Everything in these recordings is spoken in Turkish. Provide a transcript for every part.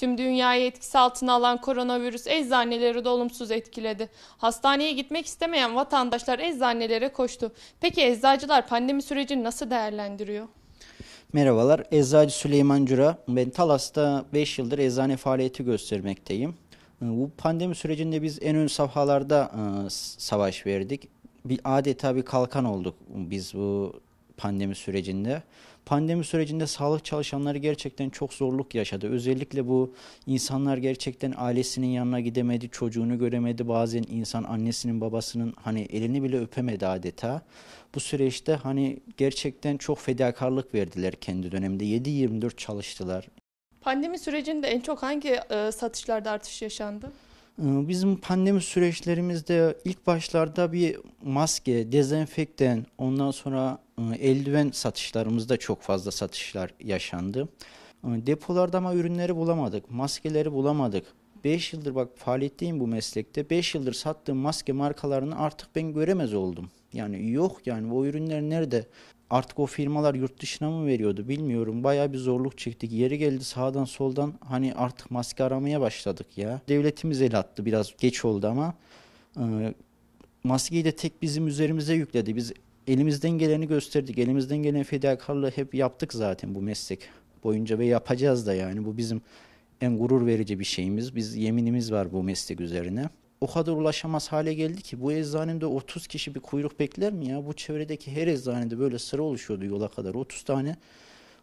Tüm dünyayı etkisi altına alan koronavirüs eczaneleri de olumsuz etkiledi. Hastaneye gitmek istemeyen vatandaşlar eczanelere koştu. Peki eczacılar pandemi sürecini nasıl değerlendiriyor? Merhabalar, Eczacı Süleyman Cura. Ben Talas'ta 5 yıldır eczane faaliyeti göstermekteyim. Ee, bu pandemi sürecinde biz en ön safhalarda e, savaş verdik. Bir adeta bir kalkan olduk biz bu pandemi sürecinde. Pandemi sürecinde sağlık çalışanları gerçekten çok zorluk yaşadı. Özellikle bu insanlar gerçekten ailesinin yanına gidemedi, çocuğunu göremedi. Bazen insan annesinin babasının hani elini bile öpemedi adeta. Bu süreçte hani gerçekten çok fedakarlık verdiler kendi döneminde. 7-24 çalıştılar. Pandemi sürecinde en çok hangi e, satışlarda artış yaşandı? Ee, bizim pandemi süreçlerimizde ilk başlarda bir maske, dezenfektan, ondan sonra e, eldiven satışlarımızda çok fazla satışlar yaşandı. Depolarda ama ürünleri bulamadık, maskeleri bulamadık. 5 yıldır bak faaliyetteyim bu meslekte. 5 yıldır sattığım maske markalarını artık ben göremez oldum. Yani yok yani bu ürünler nerede? artık o firmalar yurt dışına mı veriyordu bilmiyorum. Bayağı bir zorluk çektik. Yeri geldi sağdan soldan hani artık maske aramaya başladık ya. Devletimiz el attı biraz geç oldu ama. E, maskeyi de tek bizim üzerimize yükledi. Biz elimizden geleni gösterdik. Elimizden gelen fedakarlığı hep yaptık zaten bu meslek boyunca ve yapacağız da yani. Bu bizim en gurur verici bir şeyimiz. Biz yeminimiz var bu meslek üzerine o kadar ulaşamaz hale geldi ki bu eczanede 30 kişi bir kuyruk bekler mi ya? Bu çevredeki her eczanede böyle sıra oluşuyordu yola kadar. 30 tane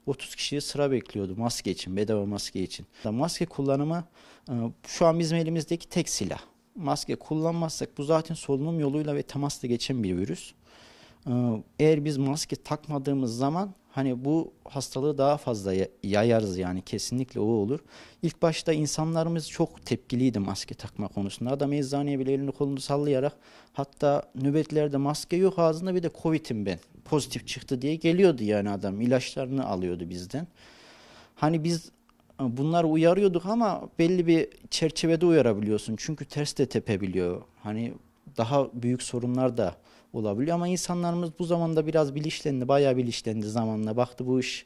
30 kişiye sıra bekliyordu maske için, bedava maske için. Maske kullanımı e, şu an bizim elimizdeki tek silah. Maske kullanmazsak bu zaten solunum yoluyla ve temasla geçen bir virüs. E, eğer biz maske takmadığımız zaman hani bu hastalığı daha fazla yayarız yani kesinlikle o olur. İlk başta insanlarımız çok tepkiliydi maske takma konusunda. Adam eczaneye bile elini kolunu sallayarak hatta nöbetlerde maske yok ağzında bir de Covid'im ben pozitif çıktı diye geliyordu yani adam ilaçlarını alıyordu bizden. Hani biz e, bunları uyarıyorduk ama belli bir çerçevede uyarabiliyorsun. Çünkü ters de tepebiliyor. Hani daha büyük sorunlar da olabiliyor. Ama insanlarımız bu zamanda biraz bilinçlendi, bayağı bilinçlendi zamanla. Baktı bu iş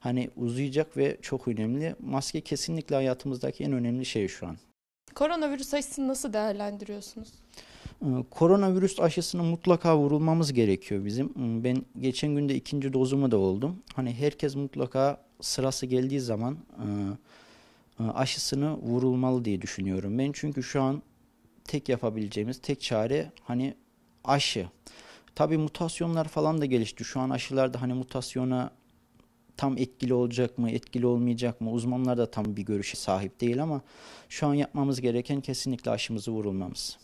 hani uzayacak ve çok önemli. Maske kesinlikle hayatımızdaki en önemli şey şu an. Koronavirüs aşısını nasıl değerlendiriyorsunuz? Ee, koronavirüs aşısını mutlaka vurulmamız gerekiyor bizim. Hmm, ben geçen günde ikinci dozumu da oldum. Hani herkes mutlaka sırası geldiği zaman e, e, aşısını vurulmalı diye düşünüyorum ben. Çünkü şu an tek yapabileceğimiz tek çare hani aşı. Tabi mutasyonlar falan da gelişti. Şu an aşılarda hani mutasyona tam etkili olacak mı, etkili olmayacak mı? Uzmanlar da tam bir görüşe sahip değil ama şu an yapmamız gereken kesinlikle aşımızı vurulmamız.